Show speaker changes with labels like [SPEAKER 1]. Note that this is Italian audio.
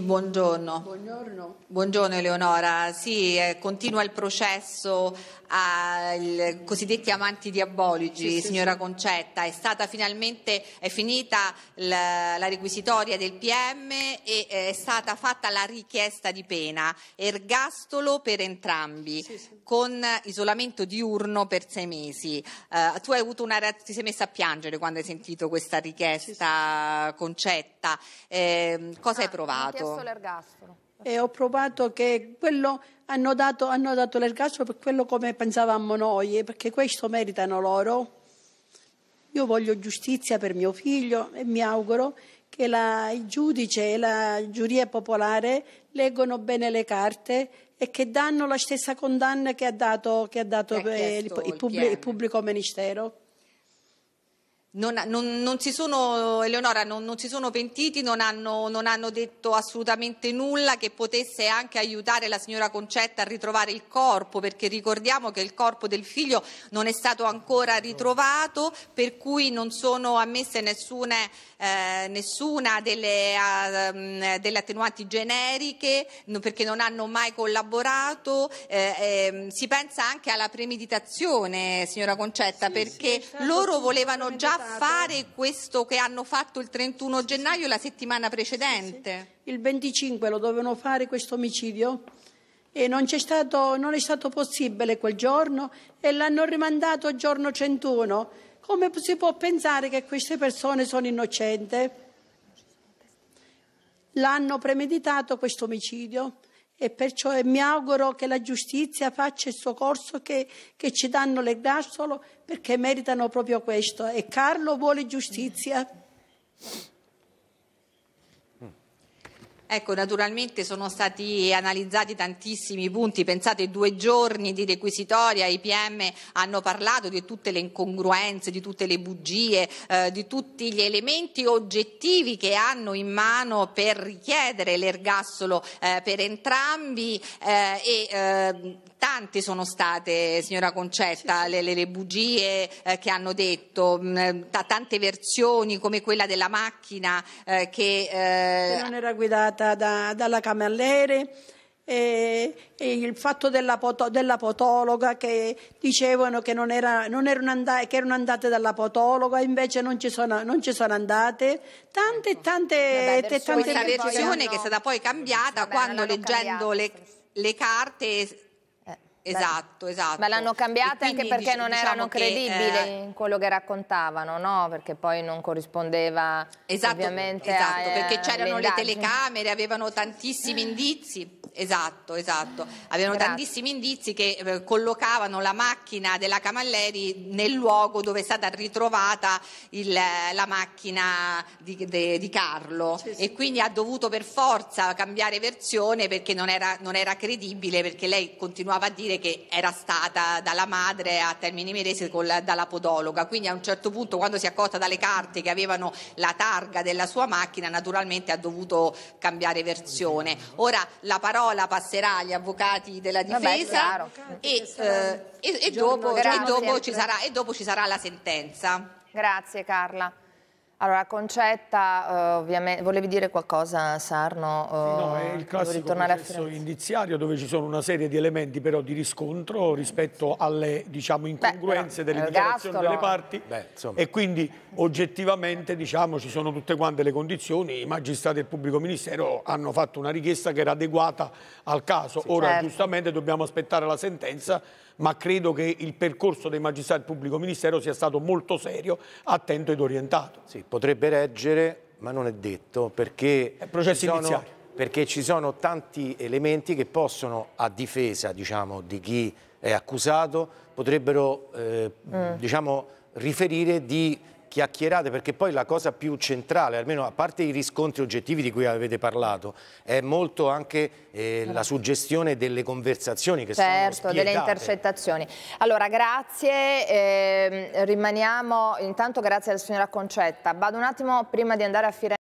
[SPEAKER 1] Buongiorno. Buongiorno. Buongiorno Eleonora, sì, eh, continua il processo ai cosiddetti amanti diabolici, sì, signora sì, Concetta, è stata finalmente è finita la, la, requisitoria del PM e eh, è stata fatta la richiesta di pena, ergastolo per entrambi, sì, con isolamento diurno per sei mesi. Eh, tu hai avuto una ti sei messa a piangere quando hai sentito questa richiesta Concetta, eh, cosa hai ah, provato? chiesto ecco. l'ergastolo.
[SPEAKER 2] E ho provato che quello hanno dato, hanno dato l'ergastolo per quello come pensavamo noi, eh, perché questo meritano loro. Io voglio giustizia per mio figlio e mi auguro che la, il giudice e la giuria popolare leggono bene le carte e che danno la stessa condanna che ha dato, che ha dato eh, che ha il, il, pubblico, il pubblico ministero.
[SPEAKER 1] Non, non, non, si sono, Eleonora, non, non si sono pentiti, hanno, non hanno, detto assolutamente nulla che potesse anche aiutare la signora Concetta a ritrovare il corpo, perché ricordiamo che il corpo del figlio non è stato ancora ritrovato, per cui non sono ammesse nessuna, eh, nessuna delle, eh, delle, attenuanti generiche, perché non hanno mai collaborato. Eh, ehm, si pensa anche alla premeditazione, signora Concetta, sì, perché sì, loro volevano già fare questo che hanno fatto il 31 gennaio la settimana precedente.
[SPEAKER 2] Il 25 lo dovevano fare questo omicidio e non, è stato, non è stato possibile quel giorno e l'hanno rimandato al giorno 31. Come si può pensare che queste persone sono innocenti? L'hanno premeditato questo omicidio e perciò mi auguro che la giustizia faccia il suo corso che, che ci danno le grassole perché meritano proprio questo e Carlo vuole giustizia. Ecco,
[SPEAKER 1] naturalmente sono stati analizzati tantissimi punti, pensate due giorni di requisitoria, i PM hanno parlato di tutte le incongruenze, di tutte le bugie, eh, di tutti gli elementi oggettivi che hanno in mano per richiedere l'ergassolo eh, per entrambi eh, e eh, tante sono state, signora Concetta, le, le, le bugie eh, che hanno detto, mh, mm, tante versioni come quella della macchina eh, che... che non era guidata insegnata da,
[SPEAKER 2] dalla Camallere, e, e, il fatto della, poto, della, potologa che dicevano che, non era, non erano, andate, che erano, andate, dalla potologa, invece non ci sono, non ci sono andate. Tante, tante, Vabbè, tante, questa versione che è stata
[SPEAKER 1] poi cambiata Vabbè, quando leggendo cambiato, le,
[SPEAKER 2] le carte Esatto, esatto. Ma l'hanno cambiata quindi, anche perché diciamo, non erano diciamo credibili eh, in
[SPEAKER 1] quello che raccontavano, no? Perché poi non corrispondeva esatto, ovviamente Esatto, a, perché c'erano le telecamere, avevano tantissimi indizi. Esatto, esatto. Avevano Grazie. tantissimi indizi che eh, collocavano la macchina della Camalleri nel luogo dove è stata ritrovata il, eh, la macchina di, de, di Carlo sì, sì. e quindi ha dovuto per forza cambiare versione perché non era, non era, credibile perché lei continuava a dire che era stata dalla madre a Termini Merese col, dalla podologa. Quindi a un certo punto quando si è accorta dalle carte che avevano la targa della sua macchina naturalmente ha dovuto cambiare versione. Ora la parola parola passerà agli avvocati della difesa Vabbè, e, eh, e, e, dopo, dopo sarà, e dopo ci sarà la sentenza. Grazie Carla. Allora, Concetta, eh, ovviamente, volevi dire qualcosa Sarno? Eh, sì, no, eh, è il classico processo
[SPEAKER 2] indiziario dove ci sono una serie di elementi però di riscontro rispetto alle diciamo, incongruenze Beh, delle eh, dichiarazioni delle parti Beh, e quindi oggettivamente diciamo, ci sono tutte quante le condizioni, i magistrati del pubblico ministero hanno fatto una richiesta che era adeguata al caso, sì, ora certo. giustamente dobbiamo aspettare la sentenza ma credo che il percorso dei magistrati del pubblico ministero sia stato molto serio, attento ed orientato. Sì, potrebbe reggere, ma non è detto, perché... È processo iniziale. Perché ci sono tanti elementi che possono, a difesa diciamo, di chi è accusato, potrebbero eh, mm. diciamo, riferire di chiacchierate perché poi la cosa più centrale, almeno a parte i riscontri oggettivi di cui avete parlato, è molto anche eh, la suggestione delle conversazioni che certo, sono Certo, delle intercettazioni.
[SPEAKER 1] Allora, grazie, eh, rimaniamo, intanto grazie alla signora Concetta. Vado un attimo prima di andare a Firenze.